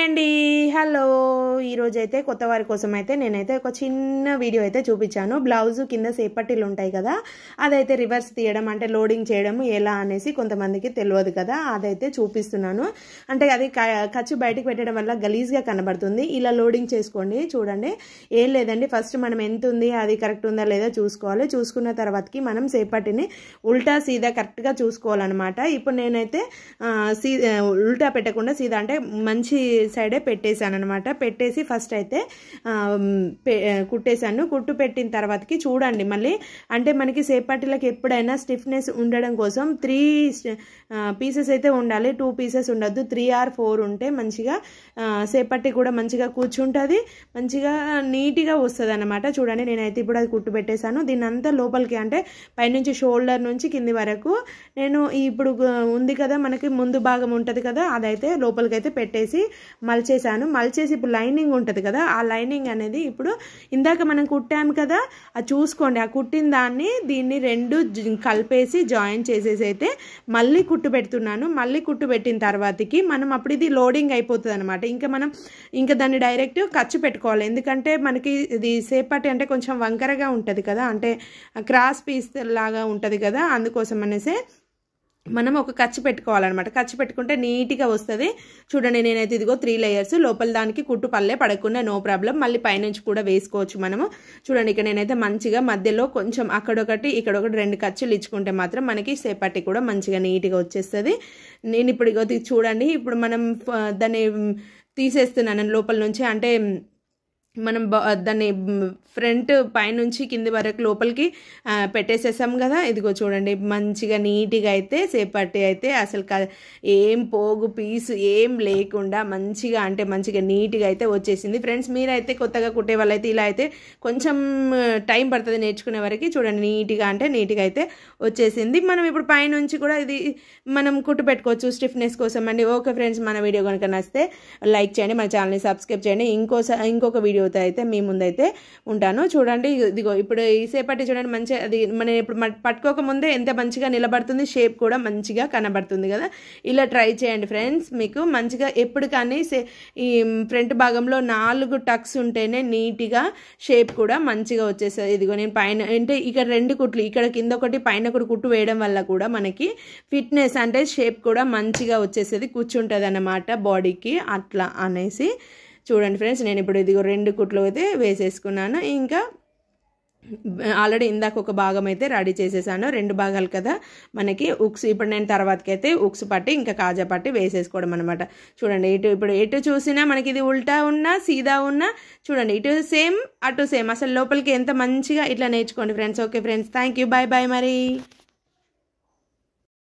hi అండి hello ఈరోజైతే కొత్త వారి కోసం అయితే నేనైతే ఒక చిన్న వీడియో అయితే చూపించాను బ్లౌజ్ కింద సేపట్టిలు ఉంటాయి కదా అదైతే రివర్స్ తీయడం అంటే లోడింగ్ చేయడం ఎలా అనేసి కొంతమందికి తెలియదు కదా అదైతే చూపిస్తున్నాను అంటే అది ఖర్చు బయటకు పెట్టడం వల్ల గలీజ్గా కనబడుతుంది ఇలా లోడింగ్ చేసుకోండి చూడండి ఏం లేదండి ఫస్ట్ మనం ఎంత ఉంది అది కరెక్ట్ ఉందా లేదా చూసుకోవాలి చూసుకున్న తర్వాతకి మనం సేపట్టిని ఉల్టా సీదా కరెక్ట్గా చూసుకోవాలన్నమాట ఇప్పుడు నేనైతే సీ ఉల్టా పెట్టకుండా సీదా అంటే మంచి సైడే పెట్టేశాను అనమాట పెట్టేసి ఫస్ట్ అయితే కుట్టేశాను కుట్టు పెట్టిన తర్వాతకి చూడండి మళ్ళీ అంటే మనకి సేపటిలకు ఎప్పుడైనా స్టిఫ్నెస్ ఉండడం కోసం త్రీ పీసెస్ అయితే ఉండాలి టూ పీసెస్ ఉండద్దు త్రీ ఆర్ ఫోర్ ఉంటే మంచిగా సేపట్టి కూడా మంచిగా కూర్చుంటుంది మంచిగా నీట్గా వస్తుంది అనమాట చూడండి నేనైతే ఇప్పుడు అది కుట్టు పెట్టేశాను దీని అంతా లోపలికి అంటే పైనుంచి షోల్డర్ నుంచి కింది వరకు నేను ఇప్పుడు ఉంది కదా మనకి ముందు భాగం ఉంటుంది కదా అదైతే లోపలికి అయితే పెట్టేసి మలిచేసాను మలిచేసి ఇప్పుడు లైనింగ్ ఉంటుంది కదా ఆ లైనింగ్ అనేది ఇప్పుడు ఇందాక మనం కుట్టాము కదా అది చూసుకోండి ఆ కుట్టిన దాన్ని దీన్ని రెండు కలిపేసి జాయిన్ చేసేసి అయితే మళ్ళీ కుట్టు పెడుతున్నాను మళ్ళీ కుట్టు పెట్టిన తర్వాతకి మనం అప్పుడు ఇది లోడింగ్ అయిపోతుంది అనమాట ఇంకా మనం ఇంకా దాన్ని డైరెక్ట్ ఖర్చు పెట్టుకోవాలి ఎందుకంటే మనకి ఇది సేపటి అంటే కొంచెం వంకరగా ఉంటుంది కదా అంటే క్రాస్ పీస్ లాగా ఉంటుంది కదా అందుకోసం అనేసి మనం ఒక ఖర్చు పెట్టుకోవాలన్నమాట ఖర్చు పెట్టుకుంటే నీట్గా వస్తుంది చూడండి నేనైతే ఇదిగో త్రీ లేయర్స్ లోపల దానికి కుట్టు పల్లె పడకుండా నో ప్రాబ్లం మళ్ళీ పైనుంచి కూడా వేసుకోవచ్చు మనము చూడండి ఇక్కడ నేనైతే మంచిగా మధ్యలో కొంచెం అక్కడొకటి ఇక్కడొకటి రెండు ఖర్చులు ఇచ్చుకుంటే మాత్రం మనకి సేపటి కూడా మంచిగా నీట్గా వచ్చేస్తుంది నేను ఇప్పుడు ఇగో చూడండి ఇప్పుడు మనం దాన్ని తీసేస్తున్నాను లోపల నుంచి అంటే మనం దాన్ని ఫ్రంట్ పైనుంచి కింది వరకు లోపలికి పెట్టేసేసాం కదా ఇదిగో చూడండి మంచిగా నీట్గా అయితే సేపట్టి అయితే అసలు ఏం పోగు పీసు ఏం లేకుండా మంచిగా అంటే మంచిగా నీట్గా అయితే వచ్చేసింది ఫ్రెండ్స్ మీరైతే కొత్తగా కుట్టే వాళ్ళైతే ఇలా అయితే కొంచెం టైం పడుతుంది నేర్చుకునే వరకు చూడండి నీట్గా అంటే నీట్గా అయితే వచ్చేసింది మనం ఇప్పుడు పైనుంచి కూడా ఇది మనం కుట్టు పెట్టుకోవచ్చు స్టిఫ్నెస్ కోసం అండి ఓకే ఫ్రెండ్స్ మన వీడియో కనుక నచ్చితే లైక్ చేయండి మన ఛానల్ని సబ్స్క్రైబ్ చేయండి ఇంకోసారి ఇంకొక వీడియో జాగ్రత్త అయితే మీ ముందైతే ఉంటాను చూడండి ఇదిగో ఇప్పుడు ఈసేపటి చూడండి మంచిగా అది మన ఇప్పుడు పట్టుకోక ముందే ఎంత మంచిగా నిలబడుతుంది షేప్ కూడా మంచిగా కనబడుతుంది కదా ఇలా ట్రై చేయండి ఫ్రెండ్స్ మీకు మంచిగా ఎప్పుడు కానీ ఈ ఫ్రంట్ భాగంలో నాలుగు టక్స్ ఉంటేనే నీట్గా షేప్ కూడా మంచిగా వచ్చేస్తుంది ఇదిగో నేను పైన అంటే ఇక్కడ రెండు కుట్లు ఇక్కడ కింద ఒకటి పైన ఒకటి కుట్టు వేయడం వల్ల కూడా మనకి ఫిట్నెస్ అంటే షేప్ కూడా మంచిగా వచ్చేసేది కూర్చుంటుంది అన్నమాట బాడీకి అట్లా అనేసి చూడండి ఫ్రెండ్స్ నేను ఇప్పుడు ఇదిగో రెండు కుట్లు అయితే వేసేసుకున్నాను ఇంకా ఆల్రెడీ ఇందాక ఒక భాగం అయితే రెడీ చేసేసాను రెండు భాగాలు కదా మనకి ఉక్స్ ఇప్పుడు నేను తర్వాతకైతే ఉక్స్ పట్టి ఇంకా కాజా పట్టి వేసేసుకోవడం అనమాట చూడండి ఇటు ఇప్పుడు ఎటు చూసినా మనకి ఇది ఉల్టా ఉన్నా సీదా ఉన్నా చూడండి ఇటు సేమ్ అటు సేమ్ అసలు లోపలికి ఎంత మంచిగా ఇట్లా నేర్చుకోండి friends okay friends thank you bye bye మరి